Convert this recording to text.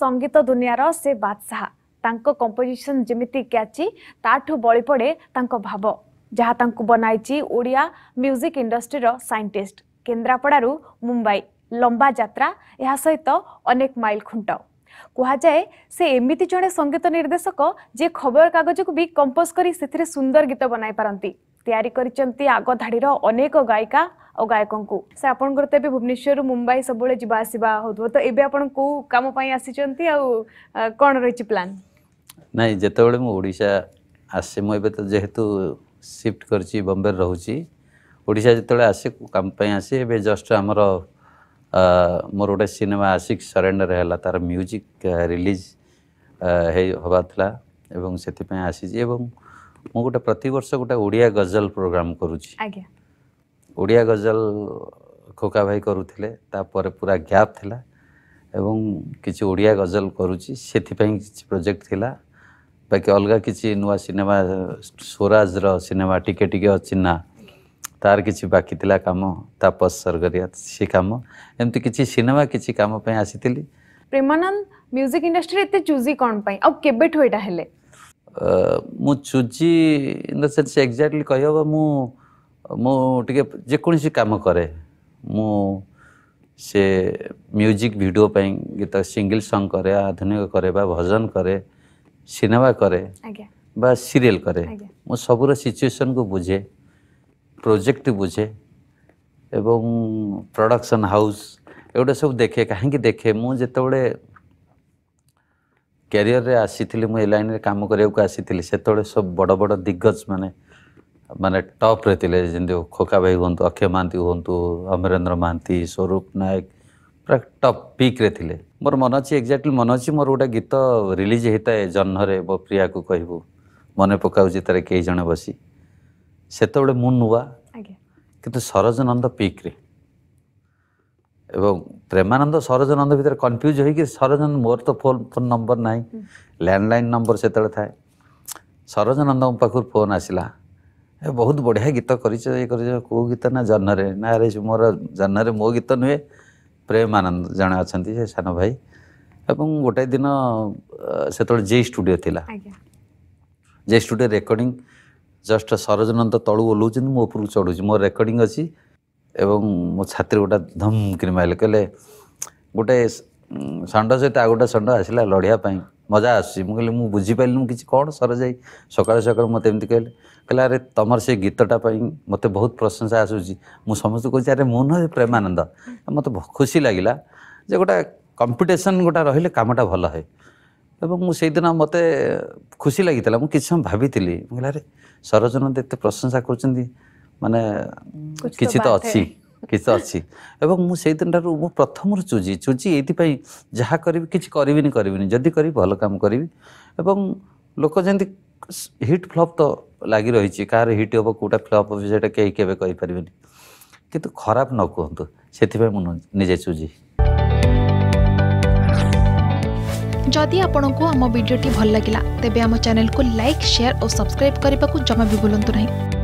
ସଙ୍ଗୀତ ଦୁନିଆର ସେ ବାଦଶାହା ତାଙ୍କ କମ୍ପୋଜିସନ୍ ଯେମିତି କ୍ୟାଚି ତାଠୁ ବଳି ପଡ଼େ ତାଙ୍କ ଭାବ ଯାହା ତାଙ୍କୁ ବନାଇଛି ଓଡ଼ିଆ ମ୍ୟୁଜିକ୍ ଇଣ୍ଡଷ୍ଟ୍ରିର ସାଇଣ୍ଟିଷ୍ଟ କେନ୍ଦ୍ରାପଡ଼ାରୁ ମୁମ୍ବାଇ ଲମ୍ବା ଯାତ୍ରା ଏହା ସହିତ ଅନେକ ମାଇଲ ଖୁଣ୍ଟ କୁହାଯାଏ ସେ ଏମିତି ଜଣେ ସଙ୍ଗୀତ ନିର୍ଦ୍ଦେଶକ ଯିଏ ଖବରକାଗଜକୁ ବି କମ୍ପୋଜ କରି ସେଥିରେ ସୁନ୍ଦର ଗୀତ ବନାଇ ପାରନ୍ତି তৈরি করেছেন আগধাড়ির অনেক গায়িকা ও গায়কঙ্ সে আপনার তো এবার ভুবনেশ্বর মুম্বাই সবুলে যা আসা হোক তো এবে আপনার কেউ কাম আসছেন আণ রয়েছে প্লান না যেতবে মু ওড়শা আসে মু এবে তো যেহেতু সিফট করছি বম্বে রহুছি ওড়শা যেতবে আসে কাম আসে এবে জস্ট আমার ମୋର ଗୋଟେ ସିନେମା ଆଶିକ ସରେଣ୍ଡର ହେଲା ତାର ମ୍ୟୁଜିକ୍ ରିଲିଜ୍ ହେଇ ହେବାର ଥିଲା ଏବଂ ସେଥିପାଇଁ ଆସିଛି ଏବଂ ମୁଁ ଗୋଟେ ପ୍ରତିବର୍ଷ ଗୋଟେ ଓଡ଼ିଆ ଗଜଲ ପ୍ରୋଗ୍ରାମ୍ କରୁଛି ଓଡ଼ିଆ ଗଜଲ ଖୋକା ଭାଇ କରୁଥିଲେ ତାପରେ ପୁରା ଗ୍ୟାପ୍ ଥିଲା ଏବଂ କିଛି ଓଡ଼ିଆ ଗଜଲ କରୁଛି ସେଥିପାଇଁ କିଛି ପ୍ରୋଜେକ୍ଟ ଥିଲା ବାକି ଅଲଗା କିଛି ନୂଆ ସିନେମା ସ୍ୱରାଜର ସିନେମା ଟିକେ ଟିକେ ଅଛି ନା ତାର କିଛି ବାକି ଥିଲା କାମ ତାପସ ସର୍ଗରିଆ ସେ କାମ ଏମିତି କିଛି ସିନେମା କିଛି କାମ ପାଇଁ ଆସିଥିଲି ପ୍ରେମାନନ୍ଦ ମ୍ୟୁଜିକ୍ ଇଣ୍ଡଷ୍ଟ୍ରି ଏତେ ଚୁଜି କ'ଣ ପାଇଁ ଆଉ କେବେଠୁ ଏଇଟା ହେଲେ choosy in the sense exactly कह मु टे जेकोसी कम कै मु से म्यूजिक वीडियो पे गीत सिंगल संग करे आधुनिक करे बा भजन करे सिनेमा करे बा सीरियल करे मु सबुर सिचुएशन को बुझे प्रोजेक्ट बुझे एवं प्रोडक्शन हाउस एगुटा सब देखे कहीं देखे मुझे କ୍ୟାରିୟରରେ ଆସିଥିଲି ମୁଁ ଏ ଲାଇନ୍ରେ କାମ କରିବାକୁ ଆସିଥିଲି ସେତେବେଳେ ସବୁ ବଡ଼ ବଡ଼ ଦିଗ୍ଗଜ ମାନେ ମାନେ ଟପ୍ରେ ଥିଲେ ଯେମିତି ଖୋକା ଭାଇ ହୁଅନ୍ତୁ ଅକ୍ଷୟ ମହାନ୍ତି ହୁଅନ୍ତୁ ଅମରେନ୍ଦ୍ର ମହାନ୍ତି ସ୍ୱରୂପ ନାୟକ ପୁରା ଟପ୍ ପିକ୍ରେ ଥିଲେ ମୋର ମନେ ଅଛି ଏକ୍ଜାକ୍ଟଲି ମନେ ଅଛି ମୋର ଗୋଟେ ଗୀତ ରିଲିଜ୍ ହେଇଥାଏ ଜହ୍ନରେ ମୋ ପ୍ରିୟାକୁ କହିବୁ ମନେ ପକାଉଛି ତାର କେହି ଜଣେ ବସି ସେତେବେଳେ ମୁଁ ନୂଆ କିନ୍ତୁ ସରୋଜ ନନ୍ଦ ପିକ୍ରେ এবং ପ୍ରେମାନନ୍ଦ ସରୋଜନନ୍ଦ ଭିତରେ କନଫ୍ୟୁଜ୍ ହୋଇକି ସରୋଜନ ମୋର ତ ଫୋନ୍ ଫୋନ୍ ନମ୍ବର ନାହିଁ ଲ୍ୟାଣ୍ଡଲାଇନ୍ ନମ୍ବର ସେତେବେଳେ ଥାଏ ସରୋଜନନ୍ଦଙ୍କ ପାଖରୁ ଫୋନ୍ ଆସିଲା ଏ ବହୁତ ବଢ଼ିଆ ଗୀତ କରିଛ ଇଏ କରିଛ କେଉଁ ଗୀତ ନା ଜହ୍ନରେ ନା ଆରେ ମୋର ଜହ୍ନରେ ମୋ ଗୀତ ନୁହେଁ ପ୍ରେମାନନ୍ଦ ଜଣେ ଅଛନ୍ତି ସେ ସାନ ଭାଇ ଏବଂ ଗୋଟାଏ ଦିନ ସେତେବେଳେ ଜେ ଷ୍ଟୁଡ଼ିଓ ଥିଲା J studio recording just Sarojananda ତଳୁ ଓହ୍ଲଉଛନ୍ତି ମୋ ଉପରକୁ ଚଢ଼ୁଛି ମୋର ରେକର୍ଡ଼ିଂ ଅଛି ଏବଂ ମୋ ଛାତିରେ ଗୋଟେ ଧମ୍କିରି ମାରିଲେ କହିଲେ ଗୋଟେ ଷଣ୍ଢ ସହିତ ଆଉ ଗୋଟେ ଷଣ୍ଢ ଆସିଲା ଲଢ଼ିବା ପାଇଁ ମଜା ଆସୁଛି ମୁଁ କହିଲି ମୁଁ ବୁଝିପାରିଲି ମୁଁ କିଛି କ'ଣ ସରୋଜାଇ ସକାଳୁ ସକାଳୁ ମୋତେ ଏମିତି କହିଲେ କହିଲେ ଆରେ ତୁମର ସେ ଗୀତଟା ପାଇଁ ମୋତେ ବହୁତ ପ୍ରଶଂସା ଆସୁଛି ମୁଁ ସମସ୍ତଙ୍କୁ କହୁଛି ଆରେ ମୁଁ ନୁହେଁ ପ୍ରେମାନନ୍ଦ ମୋତେ ଖୁସି ଲାଗିଲା ଯେ ଗୋଟେ କମ୍ପିଟିସନ୍ ଗୋଟେ ରହିଲେ କାମଟା ଭଲ ହୁଏ ଏବଂ ମୁଁ ସେଇଦିନ ମୋତେ ଖୁସି ଲାଗିଥିଲା ମୁଁ କିଛି ସମୟ ଭାବିଥିଲି ମୁଁ କହିଲି ଆରେ ସରୋଜନନ୍ଦ ଏତେ ପ୍ରଶଂସା କରୁଛନ୍ତି ମାନେ କିଛି ତ ଅଛି କିଛି ତ ଅଛି ଏବଂ ମୁଁ ସେଇ ଦିନଠାରୁ ମୁଁ ପ୍ରଥମରୁ ଚୁଜି ଚୁଜି ଏଇଥିପାଇଁ ଯାହା କରିବି କିଛି କରିବିନି କରିବିନି ଯଦି କରିବି ଭଲ କାମ କରିବି ଏବଂ ଲୋକ ଯେମିତି ହିଟ୍ ଫ୍ଲପ୍ ତ ଲାଗି ରହିଛି କାହାର ହିଟ୍ ହେବ କେଉଁଟା ଫ୍ଲପ୍ ହେବ ସେଇଟା କେହି କେବେ କହିପାରିବେନି କିନ୍ତୁ ଖରାପ ନ କୁହନ୍ତୁ ସେଥିପାଇଁ ମୁଁ ନିଜେ ଚୁଜି ଯଦି ଆପଣଙ୍କୁ ଆମ ଭିଡ଼ିଓଟି ଭଲ ଲାଗିଲା ତେବେ ଆମ ଚ୍ୟାନେଲକୁ ଲାଇକ୍ ସେୟାର ଓ ସବସ୍କ୍ରାଇବ୍ କରିବାକୁ ଜମା ବି ଭୁଲନ୍ତୁ ନାହିଁ